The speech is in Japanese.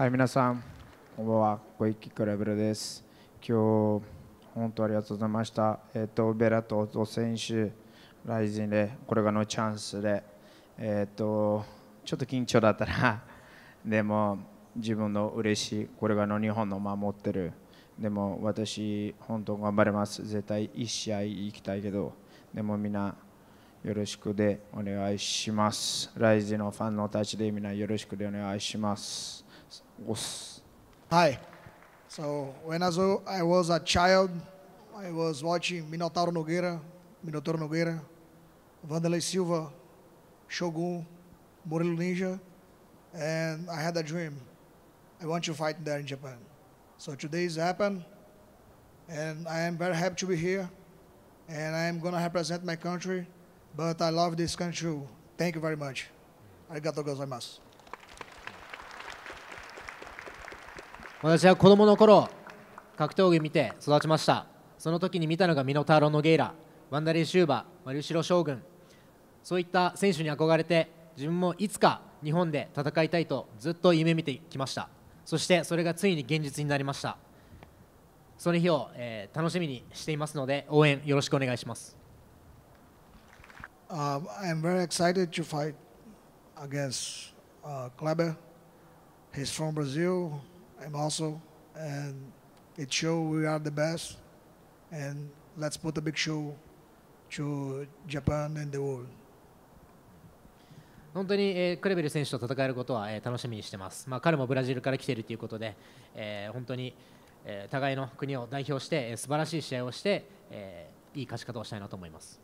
はい皆さんこんばんはご一クラベルです今日本当ありがとうございましたえっ、ー、とベラとト選手ライジンでこれがのチャンスでえっ、ー、とちょっと緊張だったらでも自分の嬉しいこれがの日本の守ってるでも私本当頑張れます絶対1試合行きたいけどでもみんなよろしくでお願いします。ライジのファンのたちでみんなよろしくでお願いします。Hi. So when I was, a child, I was watching Minotauro Nogueira, Minotauro Nogueira, Vanderlei Silva, Shogun, Murilo Ninja, and I had a dream. I want to fight there in Japan. So today is happened, and I am very happy to be here, and I am going to represent my country, but I love this country. Thank you very much. Arigatou gozaimasu. 私は子供の頃格闘技見て育ちましたその時に見たのがミノターロ・ノゲイラワンダリー・シューバーマリュシロ将軍そういった選手に憧れて自分もいつか日本で戦いたいとずっと夢見てきましたそしてそれがついに現実になりましたその日を、えー、楽しみにしていますので応援よろしくお願いします、uh, I'm very excited to fight against、uh, Kleber He's from Brazil i m also. And it show we are the best. And let's put a big show to Japan and the world. 本当に、えー、クレベル選手と戦えることは、えー、楽しみにしてます、まあ、彼もブラジルから来ているということで、えー、本当に、えー、互いの国を代表して、えー、素晴らしい試合をして、えー、いい勝ち方をしたいなと思います。